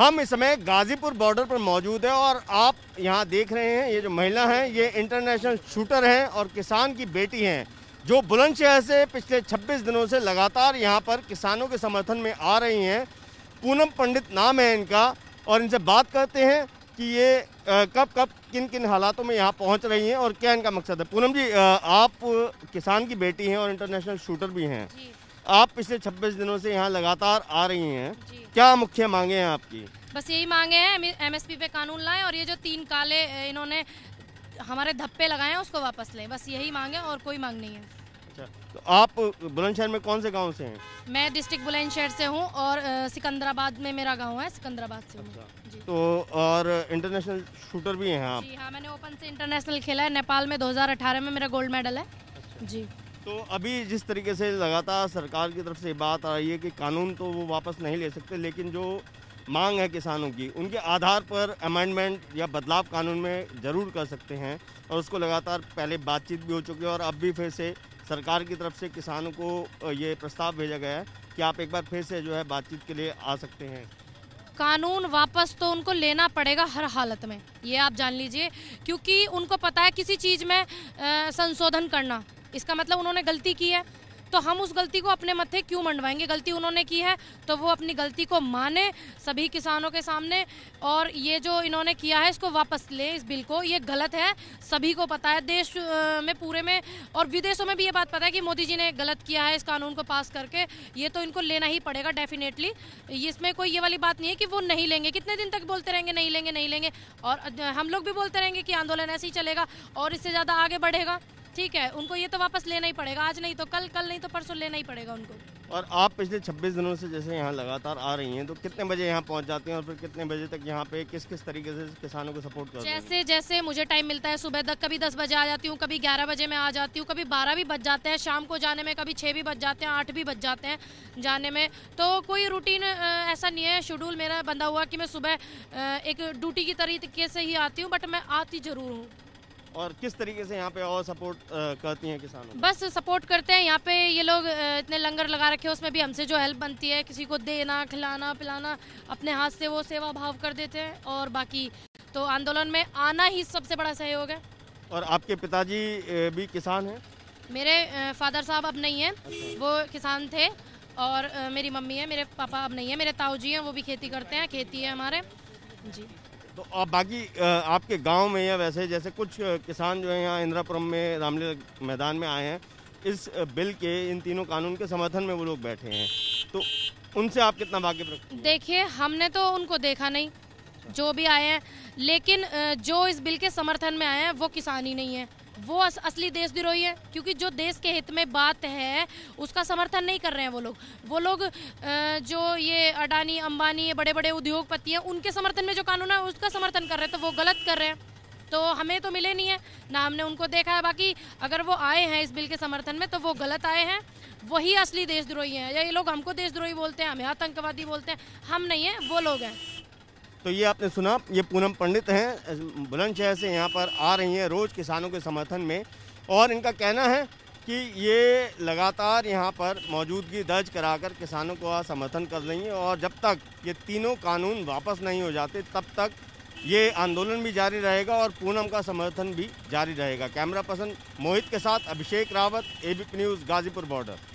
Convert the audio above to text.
हम इस समय गाजीपुर बॉर्डर पर मौजूद है और आप यहाँ देख रहे हैं ये जो महिला हैं ये इंटरनेशनल शूटर हैं और किसान की बेटी हैं जो बुलंदशहर से पिछले 26 दिनों से लगातार यहाँ पर किसानों के समर्थन में आ रही हैं पूनम पंडित नाम है इनका और इनसे बात करते हैं कि ये कब कब किन किन हालातों में यहाँ पहुँच रही हैं और क्या इनका मकसद है पूनम जी आप किसान की बेटी हैं और इंटरनेशनल शूटर भी हैं आप पिछले 26 दिनों से यहाँ लगातार आ रही हैं क्या मुख्य मांगे हैं आपकी बस यही मांगे हैं एमएसपी पे कानून लाएं और ये जो तीन काले इन्होंने हमारे धप्पे लगाए हैं उसको वापस लें बस यही मांगे और कोई मांग नहीं है अच्छा तो आप बुलंदशहर में कौन से गाँव से हैं मैं डिस्ट्रिक्ट बुलंदशहर से हूँ और सिकंदराबाद में मेरा गाँव है सिकंदराबाद से हूँ अच्छा। तो और इंटरनेशनल शूटर भी हैं आप जी हाँ मैंने ओपन से इंटरनेशनल खेला है नेपाल में 2018 में मेरा गोल्ड मेडल है अच्छा। जी तो अभी जिस तरीके से लगातार सरकार की तरफ से बात आ रही है कि कानून तो वो वापस नहीं ले सकते लेकिन जो मांग है किसानों की उनके आधार पर अमेंडमेंट या बदलाव कानून में ज़रूर कर सकते हैं और उसको लगातार पहले बातचीत भी हो चुकी है और अब भी फिर से सरकार की तरफ से किसानों को ये प्रस्ताव भेजा गया है कि आप एक बार फिर से जो है बातचीत के लिए आ सकते हैं कानून वापस तो उनको लेना पड़ेगा हर हालत में ये आप जान लीजिए क्योंकि उनको पता है किसी चीज़ में संशोधन करना इसका मतलब उन्होंने गलती की है तो हम उस गलती को अपने मत्थे क्यों मंडवाएंगे गलती उन्होंने की है तो वो अपनी गलती को माने सभी किसानों के सामने और ये जो इन्होंने किया है इसको वापस लें इस बिल को ये गलत है सभी को पता है देश में पूरे में और विदेशों में भी ये बात पता है कि मोदी जी ने गलत किया है इस कानून को पास करके ये तो इनको लेना ही पड़ेगा डेफिनेटली इसमें कोई ये वाली बात नहीं है कि वो नहीं लेंगे कितने दिन तक बोलते रहेंगे नहीं लेंगे नहीं लेंगे और हम लोग भी बोलते रहेंगे कि आंदोलन ऐसे ही चलेगा और इससे ज़्यादा आगे बढ़ेगा ठीक है उनको ये तो वापस लेना ही पड़ेगा आज नहीं तो कल कल नहीं तो परसों लेना ही पड़ेगा उनको और आप पिछले 26 दिनों से जैसे यहाँ लगातार आ रही हैं तो कितने बजे यहाँ पहुँच जाती हैं और फिर कितने बजे तक यहाँ पे किस किस तरीके से किसानों को सपोर्ट करते जैसे जैसे मुझे टाइम मिलता है सुबह तक कभी दस बजे आ जाती हूँ कभी ग्यारह बजे मैं आ जाती हूँ कभी बारह भी बज जाते हैं शाम को जाने में कभी छः भी बज जाते हैं आठ भी बज जाते हैं जाने में तो कोई रूटीन ऐसा नहीं है शेड्यूल मेरा बंधा हुआ कि मैं सुबह एक ड्यूटी की तरीके से ही आती हूँ बट मैं आती ज़रूर हूँ और किस तरीके से यहाँ पे और सपोर्ट करती हैं किसानों बस सपोर्ट करते हैं यहाँ पे ये लोग इतने लंगर लगा रखे हैं उसमें भी हमसे जो हेल्प बनती है किसी को देना खिलाना पिलाना अपने हाथ से वो सेवा भाव कर देते हैं और बाकी तो आंदोलन में आना ही सबसे बड़ा सहयोग है और आपके पिताजी भी किसान हैं मेरे फादर साहब अब नहीं हैं अच्छा। वो किसान थे और मेरी मम्मी है मेरे पापा अब नहीं है मेरे ताऊ जी हैं वो भी खेती करते हैं खेती है हमारे जी तो आप बाकी आपके गांव में या वैसे जैसे कुछ किसान जो है यहाँ इंदिरापुरम में रामलीला मैदान में आए हैं इस बिल के इन तीनों कानून के समर्थन में वो लोग बैठे हैं तो उनसे आप कितना भाग्य देखिए हमने तो उनको देखा नहीं जो भी आए हैं लेकिन जो इस बिल के समर्थन में आए हैं वो किसान ही नहीं है वो अस, असली देश है क्योंकि जो देश के हित में बात है उसका समर्थन नहीं कर रहे हैं वो लोग वो लोग जो ये अडानी अंबानी ये बड़े बड़े उद्योगपति हैं उनके समर्थन में जो कानून है उसका समर्थन कर रहे हैं तो वो गलत कर रहे हैं तो हमें तो मिले नहीं है ना हमने उनको देखा है बाकी अगर वो आए हैं इस बिल के समर्थन में तो वो गलत आए हैं वही असली देशद्रोही हैं या ये लोग हमको देशद्रोही बोलते हैं हमें आतंकवादी बोलते हैं हम नहीं हैं वो लोग हैं तो ये आपने सुना ये पूनम पंडित हैं बुलंदशहर से यहाँ पर आ रही हैं रोज़ किसानों के समर्थन में और इनका कहना है कि ये लगातार यहाँ पर मौजूदगी दर्ज कराकर किसानों का समर्थन कर रही हैं और जब तक ये तीनों कानून वापस नहीं हो जाते तब तक ये आंदोलन भी जारी रहेगा और पूनम का समर्थन भी जारी रहेगा कैमरा पर्सन मोहित के साथ Abhishek Rawat ABP news Ghazipur border